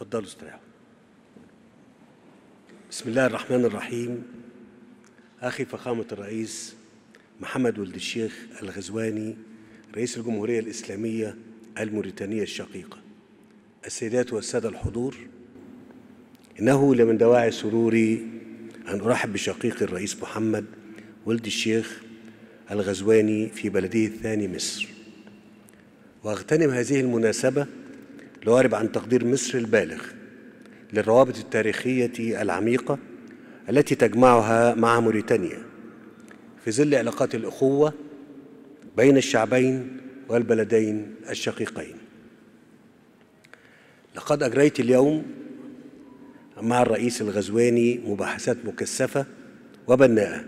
اتفضلوا استريحوا بسم الله الرحمن الرحيم أخي فخامة الرئيس محمد ولد الشيخ الغزواني رئيس الجمهورية الإسلامية الموريتانية الشقيقة السيدات والسادة الحضور إنه لمن دواعي سروري أن أرحب بشقيقي الرئيس محمد ولد الشيخ الغزواني في بلده الثاني مصر وأغتنم هذه المناسبة لوارب عن تقدير مصر البالغ للروابط التاريخية العميقة التي تجمعها مع موريتانيا في ظل علاقات الأخوة بين الشعبين والبلدين الشقيقين لقد أجريت اليوم مع الرئيس الغزواني مباحثات مكثفة وبناءة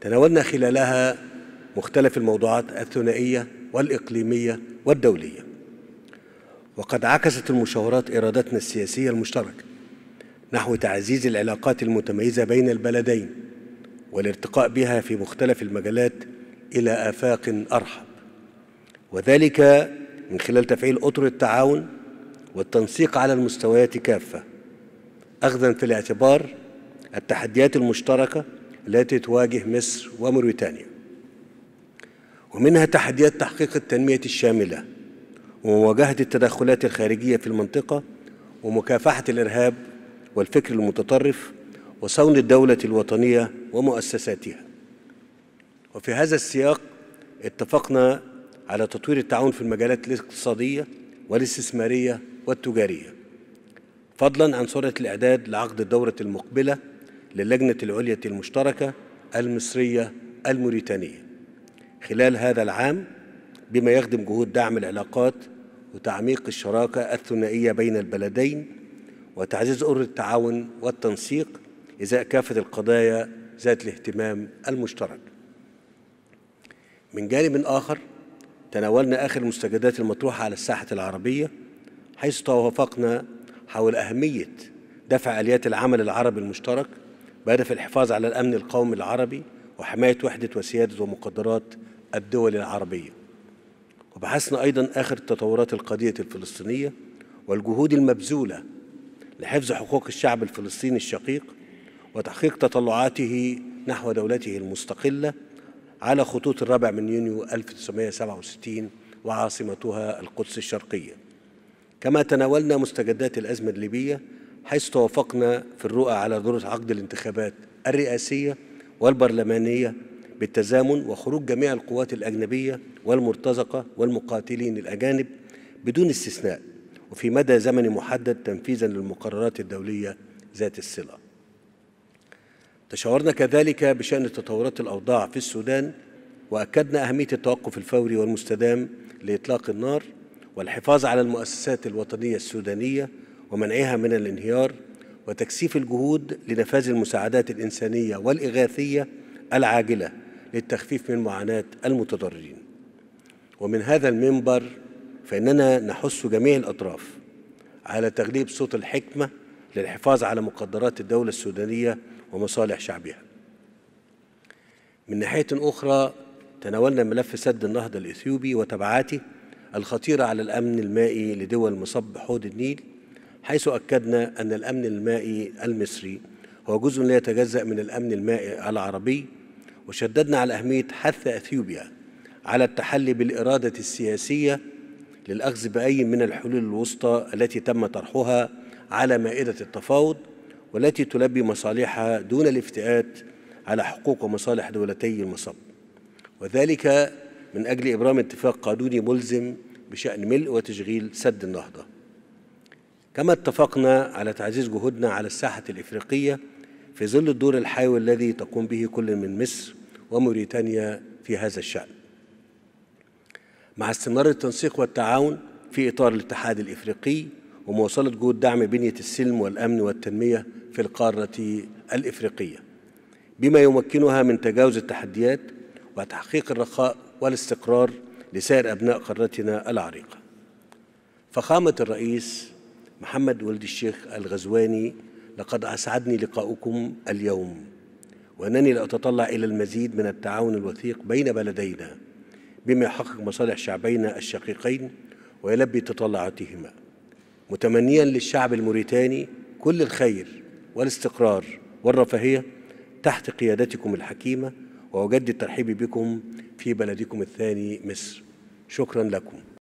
تناولنا خلالها مختلف الموضوعات الثنائية والإقليمية والدولية وقد عكست المشاورات إرادتنا السياسية المشتركة نحو تعزيز العلاقات المتميزة بين البلدين والارتقاء بها في مختلف المجالات إلى آفاق أرحب وذلك من خلال تفعيل أطر التعاون والتنسيق على المستويات كافة أخذا في الاعتبار التحديات المشتركة التي تواجه مصر وموريتانيا ومنها تحديات تحقيق التنمية الشاملة ومواجهة التدخلات الخارجية في المنطقة ومكافحة الإرهاب والفكر المتطرف وصون الدولة الوطنية ومؤسساتها وفي هذا السياق اتفقنا على تطوير التعاون في المجالات الاقتصادية والاستثمارية والتجارية فضلا عن سرعة الإعداد لعقد الدورة المقبلة للجنة العليا المشتركة المصرية الموريتانية خلال هذا العام بما يخدم جهود دعم العلاقات وتعميق الشراكة الثنائية بين البلدين وتعزيز أر التعاون والتنسيق إزاء كافة القضايا ذات الاهتمام المشترك من جانب آخر تناولنا آخر المستجدات المطروحة على الساحة العربية حيث توافقنا حول أهمية دفع آليات العمل العربي المشترك بهدف الحفاظ على الأمن القومي العربي وحماية وحدة وسيادة ومقدرات الدول العربية وبحثنا أيضا آخر التطورات القضية الفلسطينية والجهود المبذولة لحفظ حقوق الشعب الفلسطيني الشقيق وتحقيق تطلعاته نحو دولته المستقلة على خطوط الرابع من يونيو 1967 وعاصمتها القدس الشرقية كما تناولنا مستجدات الأزمة الليبية حيث توافقنا في الرؤى على ضرورة عقد الانتخابات الرئاسية والبرلمانية بالتزامن وخروج جميع القوات الأجنبية والمرتزقة والمقاتلين الأجانب بدون استثناء وفي مدى زمن محدد تنفيذا للمقررات الدولية ذات الصلة تشاورنا كذلك بشأن تطورات الأوضاع في السودان وأكدنا أهمية التوقف الفوري والمستدام لإطلاق النار والحفاظ على المؤسسات الوطنية السودانية ومنعها من الانهيار وتكثيف الجهود لنفاذ المساعدات الإنسانية والإغاثية العاجلة للتخفيف من معاناة المتضررين ومن هذا المنبر فإننا نحث جميع الأطراف على تغليب صوت الحكمة للحفاظ على مقدرات الدولة السودانية ومصالح شعبها من ناحية أخرى تناولنا ملف سد النهضة الإثيوبي وتبعاته الخطيرة على الأمن المائي لدول مصب حوض النيل حيث أكدنا أن الأمن المائي المصري هو جزء لا يتجزأ من الأمن المائي العربي وشددنا على أهمية حث أثيوبيا على التحلي بالإرادة السياسية للأخذ بأي من الحلول الوسطى التي تم طرحها على مائدة التفاوض والتي تلبي مصالحها دون الافتئات على حقوق ومصالح دولتي المصب وذلك من أجل إبرام اتفاق قانوني ملزم بشأن ملء وتشغيل سد النهضة كما اتفقنا على تعزيز جهودنا على الساحة الإفريقية في ظل الدور الحيوي الذي تقوم به كل من مصر وموريتانيا في هذا الشأن مع استمرار التنسيق والتعاون في إطار الاتحاد الإفريقي ومواصلة جهود دعم بنية السلم والأمن والتنمية في القارة الإفريقية بما يمكنها من تجاوز التحديات وتحقيق الرخاء والاستقرار لسائر أبناء قارتنا العريقة فخامة الرئيس محمد ولد الشيخ الغزواني لقد أسعدني لقاؤكم اليوم وأنني لأتطلع إلى المزيد من التعاون الوثيق بين بلدينا بما يحقق مصالح شعبينا الشقيقين ويلبي تطلعاتهما متمنيا للشعب الموريتاني كل الخير والاستقرار والرفاهية تحت قيادتكم الحكيمة وأجدد ترحيبي بكم في بلدكم الثاني مصر شكرا لكم